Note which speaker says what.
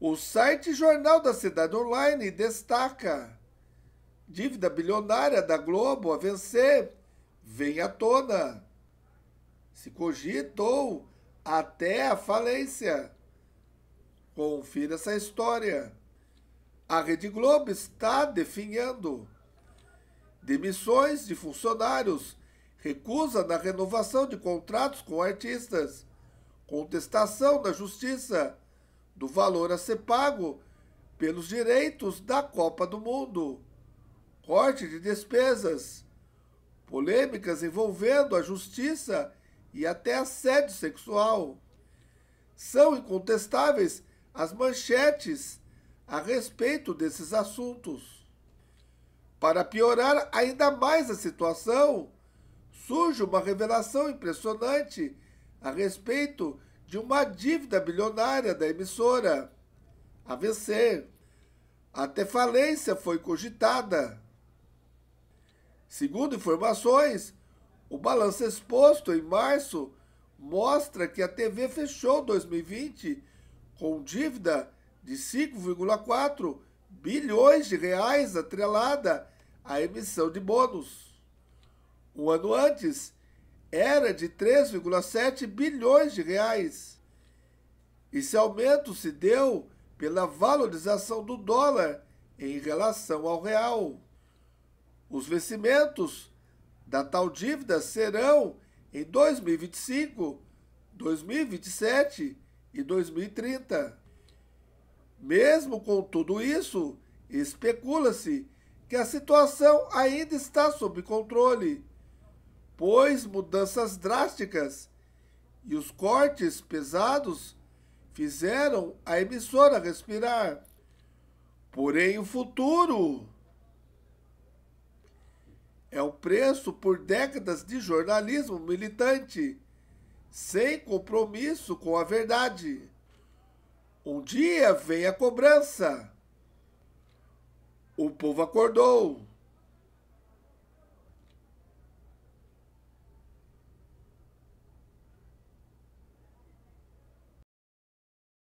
Speaker 1: O site Jornal da Cidade Online destaca: dívida bilionária da Globo a vencer vem à tona. Se cogitou até a falência. Confira essa história. A Rede Globo está definhando. Demissões de funcionários, recusa na renovação de contratos com artistas, contestação da justiça do valor a ser pago pelos direitos da Copa do Mundo, corte de despesas, polêmicas envolvendo a justiça e até assédio sexual. São incontestáveis as manchetes a respeito desses assuntos. Para piorar ainda mais a situação, surge uma revelação impressionante a respeito de uma dívida bilionária da emissora a vencer. Até falência foi cogitada. Segundo informações, o balanço exposto em março mostra que a TV fechou 2020 com dívida de 5,4 bilhões de reais atrelada à emissão de bônus. Um ano antes, era de 3,7 bilhões de reais. Esse aumento se deu pela valorização do dólar em relação ao real. Os vencimentos da tal dívida serão em 2025, 2027 e 2030. Mesmo com tudo isso, especula-se que a situação ainda está sob controle pois mudanças drásticas e os cortes pesados fizeram a emissora respirar. Porém, o futuro é o preço por décadas de jornalismo militante, sem compromisso com a verdade. Um dia vem a cobrança. O povo acordou.